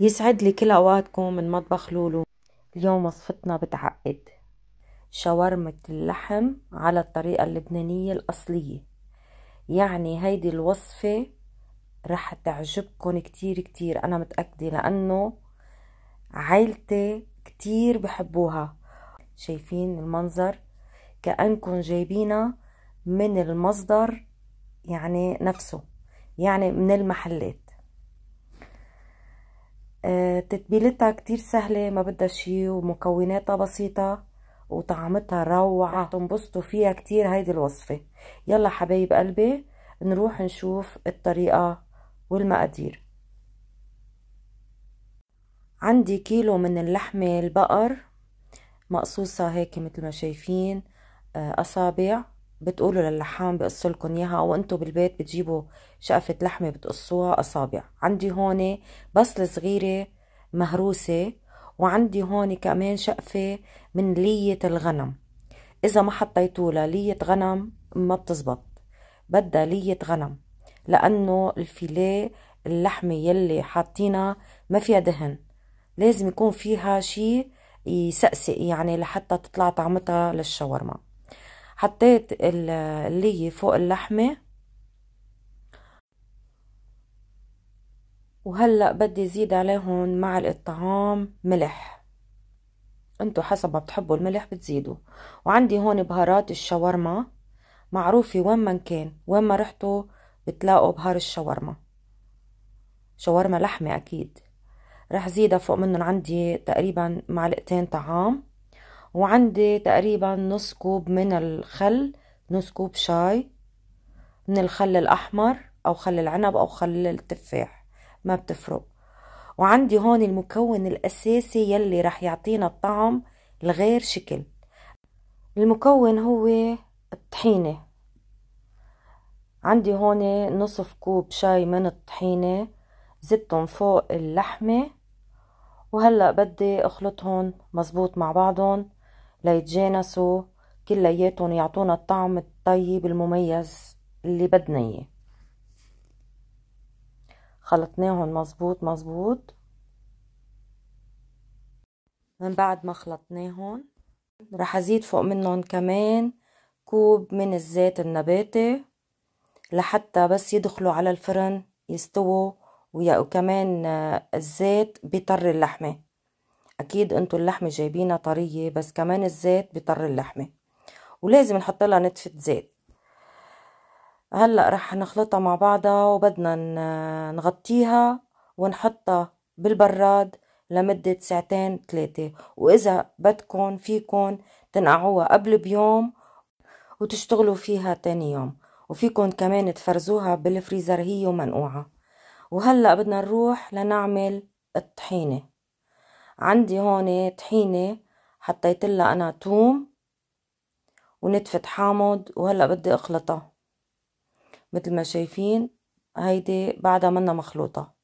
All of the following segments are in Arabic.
يسعد لي كل اوقاتكم من مطبخ لولو اليوم وصفتنا بتعقد شاورمة اللحم على الطريقة اللبنانية الأصلية يعني هيدي الوصفة رح تعجبكم كتير كتير أنا متأكدة لأنه عيلتي كتير بحبوها شايفين المنظر كأنكم جايبينها من المصدر يعني نفسه يعني من المحلات تتبيلتها كتير سهلة ما بدها شي ومكوناتها بسيطة وطعمتها روعة آه. تنبسطوا فيها كتير هيدي الوصفة يلا حبايب قلبي نروح نشوف الطريقة والمقادير عندي كيلو من اللحمة البقر مقصوصة هيك مثل ما شايفين آه، أصابع بتقولوا للحام بقص لكم اياها وانتوا بالبيت بتجيبوا شقفة لحمة بتقصوها اصابع عندي هون بصلة صغيرة مهروسة وعندي هون كمان شقفة من لية الغنم اذا ما حطيتوا لية غنم ما بتزبط بدها لية غنم لانه الفيليه اللحمة يلي حاطينها ما فيها دهن لازم يكون فيها شي يسقسق يعني لحتى تطلع طعمتها للشاورما حطيت اللي فوق اللحمة وهلأ بدي زيد عليهم معلقة طعام ملح انتو حسب ما بتحبوا الملح بتزيدوا وعندي هون بهارات الشاورما معروفة وين ما كان وين ما رحتوا بتلاقوا بهار الشاورما شاورما لحمة أكيد رح زيدها فوق منهم عندي تقريبا معلقتين طعام وعندي تقريبا نص كوب من الخل نص كوب شاي من الخل الأحمر أو خل العنب أو خل التفاح ما بتفرق وعندي هون المكون الأساسي يلي رح يعطينا الطعم الغير شكل المكون هو الطحينة عندي هون نصف كوب شاي من الطحينة زدتهم فوق اللحمة وهلأ بدي أخلطهم مزبوط مع بعضهم ليتجانسوا كلياتهم يعطونا الطعم الطيب المميز اللي بدنا اياه خلطناهم مزبوط مزبوط من بعد ما خلطناهم رح ازيد فوق منهم كمان كوب من الزيت النباتي لحتى بس يدخلوا على الفرن يستووا وكمان آه، الزيت بيطر اللحمه اكيد انتوا اللحمه جايبينها طريه بس كمان الزيت بيطر اللحمه ولازم نحط لها نتفه زيت هلا رح نخلطها مع بعضها وبدنا نغطيها ونحطها بالبراد لمدة ساعتين ثلاثة وإذا بدكن فيكن تنقعوها قبل بيوم وتشتغلوا فيها تاني يوم وفيكن كمان تفرزوها بالفريزر هي ومنقوعة وهلأ بدنا نروح لنعمل الطحينة عندي هون طحينة حطيت لها أنا توم ونتفة حامض وهلأ بدي أخلطها مثل ما شايفين هيدي بعدها منا مخلوطة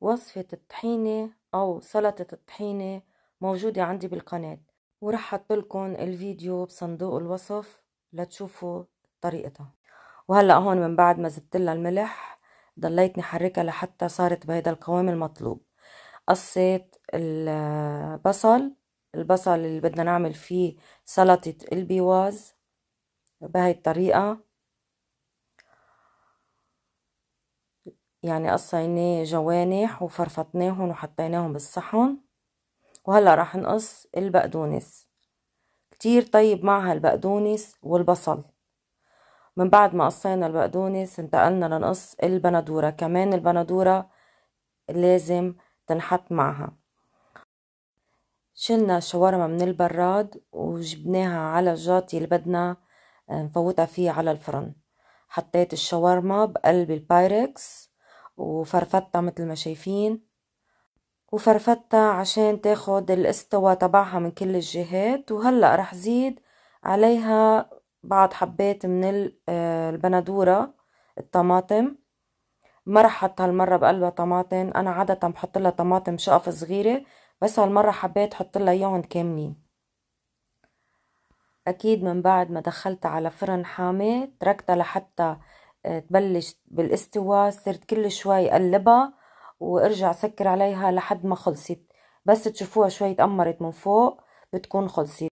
وصفة الطحينة أو سلطة الطحينة موجودة عندي بالقناة ورح حطلكن لكم الفيديو بصندوق الوصف لتشوفوا طريقتها وهلأ هون من بعد ما زدت لها الملح ضليتني حركها لحتى صارت بهيدا القوام المطلوب قصيت البصل البصل اللي بدنا نعمل فيه سلطة البيواز بهاي الطريقة يعني قصيناه جوانح وفرفطناهم وحطيناهم بالصحن وهلا راح نقص البقدونس كتير طيب معها البقدونس والبصل من بعد ما قصينا البقدونس انتقلنا لنقص البندورة كمان البندورة لازم تنحط معها شلنا شاورما من البراد وجبناها على الجاطي اللي بدنا آه، نفوتها فيه على الفرن حطيت الشاورما بقلب البايركس وفرفتها مثل ما شايفين وفرفتها عشان تاخد الاستوى تبعها من كل الجهات وهلأ رح زيد عليها بعض حبات من آه، البندورة الطماطم ما رح حط هالمرة بقلبها طماطم أنا عادة بحط لها طماطم شقف صغيرة بس هالمرة حبيت حط لها اياهم كاملين اكيد من بعد ما دخلتها على فرن حامي تركتها لحتى آه، تبلش بالاستواء صرت كل شوي قلبها وارجع سكر عليها لحد ما خلصت بس تشوفوها شوي تأمرت من فوق بتكون خلصت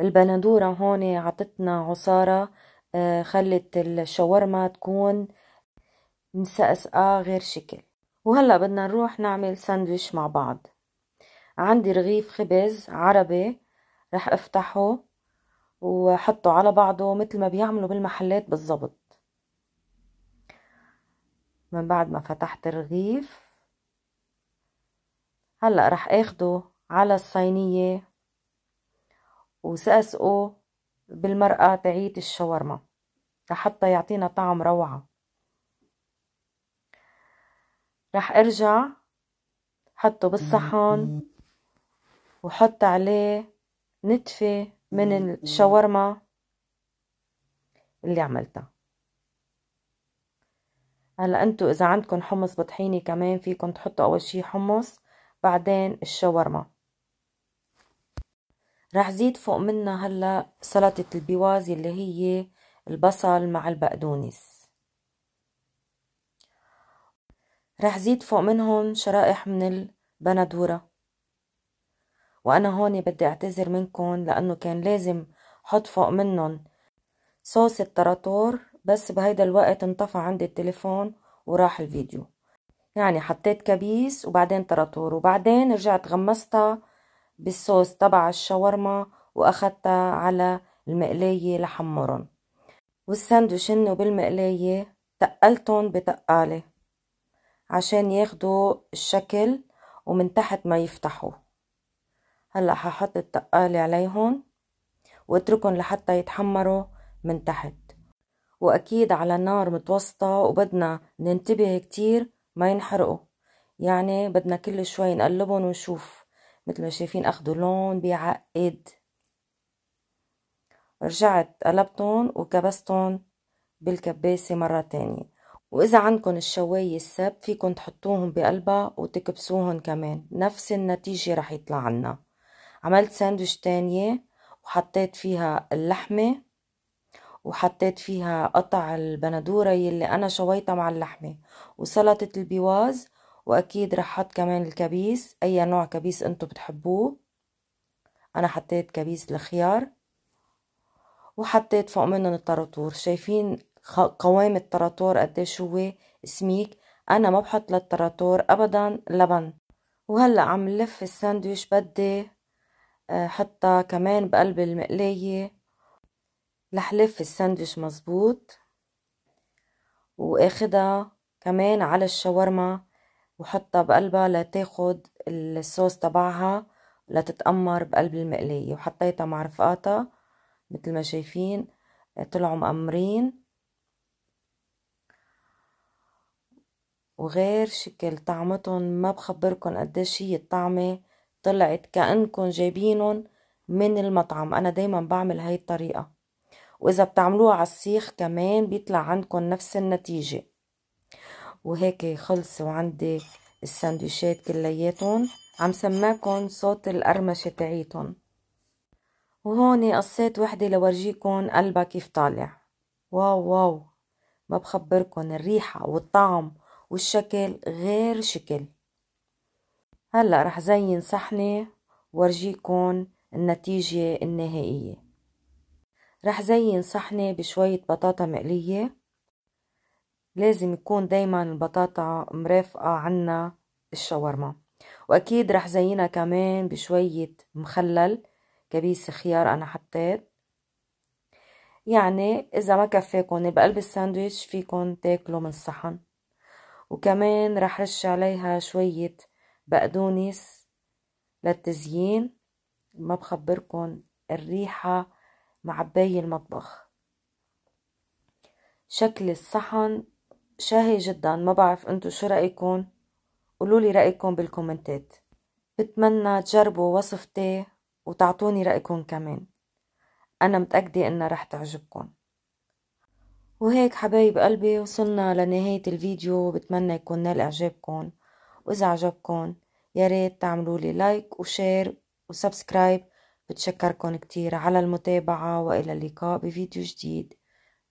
البندورة هون عطتنا عصارة آه، خلت الشاورما تكون مسقسقة غير شكل وهلا بدنا نروح نعمل ساندويش مع بعض عندي رغيف خبز عربي رح افتحه وحطه على بعضه مثل ما بيعملوا بالمحلات بالظبط من بعد ما فتحت الرغيف هلا رح اخده على الصينية وسأسقه بالمرقة تاعيت الشاورما لحتى يعطينا طعم روعة رح ارجع حطه بالصحن وحط عليه نتفة من الشاورما اللي عملتها هلا انتو اذا عندكم حمص بطحينة كمان فيكم تحطوا اول شي حمص بعدين الشاورما رح زيد فوق منها هلا سلطة البواز اللي هي البصل مع البقدونس رح زيد فوق منهم شرائح من البندورة وأنا هون بدي أعتذر منكم لأنه كان لازم حط فوق منهم صوص التراتور بس بهيدا الوقت انطفى عندي التليفون وراح الفيديو يعني حطيت كبيس وبعدين تراتور وبعدين رجعت غمستها بالصوص تبع الشاورما وأخدتها على المقلاية لحمرن والسندوتشن وبالمقلاية تقلتن بتقالة عشان ياخدوا الشكل ومن تحت ما يفتحوا هلا ححط التقالة عليهم واتركهم لحتى يتحمروا من تحت واكيد على نار متوسطة وبدنا ننتبه كتير ما ينحرقوا يعني بدنا كل شوي نقلبهم ونشوف مثل ما شايفين اخدوا لون بيعقد رجعت قلبتهم وكبستهم بالكباسة مرة تانية وإذا عندكن الشواية السب فيكن تحطوهم بقلبها وتكبسوهم كمان نفس النتيجة رح يطلع عنا عملت ساندويش تانية وحطيت فيها اللحمة وحطيت فيها قطع البندورة يلي أنا شويتها مع اللحمة وسلطة البواز وأكيد رح حط كمان الكبيس أي نوع كبيس أنتو بتحبوه أنا حطيت كبيس الخيار وحطيت فوق منهم الطراطور شايفين قوام الطراطور قديش هو سميك أنا ما بحط للطراطور أبدا لبن وهلأ عم لف الساندويش بدي حطها كمان بقلب المقلاية لحلف الساندويش مزبوط واخدها كمان على الشاورما وحطها بقلبها لتاخد الصوص تبعها لتتأمر بقلب المقلاية وحطيتها مع رفقاتها مثل ما شايفين طلعوا مأمرين وغير شكل طعمتهم ما بخبركن قديش هي الطعمة طلعت كأنكم جايبينهم من المطعم أنا دايما بعمل هاي الطريقة وإذا بتعملوها على السيخ كمان بيطلع عندكم نفس النتيجة وهيك خلصوا عندي السندويشات كلياتهم عم سماكن صوت القرمشة تعيتهم وهون قصيت وحدة لورجيكن قلبها كيف طالع واو واو ما بخبركن الريحة والطعم والشكل غير شكل هلا رح زين صحنة وارجيكم النتيجة النهائية رح زين صحنة بشوية بطاطا مقلية لازم يكون دايما البطاطا مرافقة عنا الشاورما واكيد رح زينها كمان بشوية مخلل كبيس خيار انا حطيت يعني اذا ما كفاكم بقلب الساندويتش فيكن تاكلوا من الصحن وكمان رح رش عليها شوية بقدونس للتزيين ما بخبركن الريحة معباية المطبخ شكل الصحن شهي جدا ما بعرف انتو شو رأيكم قولولي رأيكم بالكومنتات بتمنى تجربوا وصفتي وتعطوني رأيكم كمان أنا متأكدة إنها رح تعجبكم وهيك حبايب قلبي وصلنا لنهاية الفيديو بتمنى يكون نال إعجابكم وإذا عجبكن يا ريت تعملولي لايك وشير وسبسكرايب بتشكركن كتير على المتابعة وإلى اللقاء بفيديو جديد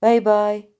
باي باي